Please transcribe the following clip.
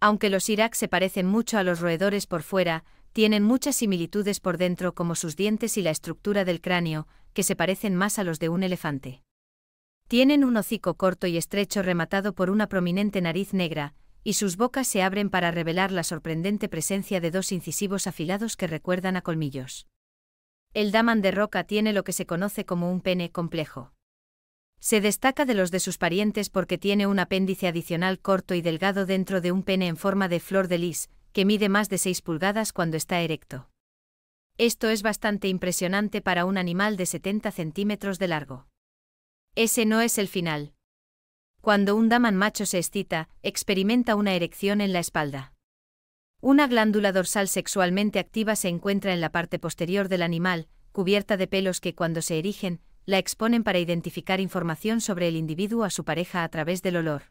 Aunque los irak se parecen mucho a los roedores por fuera, tienen muchas similitudes por dentro como sus dientes y la estructura del cráneo, que se parecen más a los de un elefante. Tienen un hocico corto y estrecho rematado por una prominente nariz negra, y sus bocas se abren para revelar la sorprendente presencia de dos incisivos afilados que recuerdan a colmillos. El daman de roca tiene lo que se conoce como un pene complejo. Se destaca de los de sus parientes porque tiene un apéndice adicional corto y delgado dentro de un pene en forma de flor de lis, que mide más de 6 pulgadas cuando está erecto. Esto es bastante impresionante para un animal de 70 centímetros de largo. Ese no es el final. Cuando un daman macho se excita, experimenta una erección en la espalda. Una glándula dorsal sexualmente activa se encuentra en la parte posterior del animal, cubierta de pelos que cuando se erigen, la exponen para identificar información sobre el individuo a su pareja a través del olor.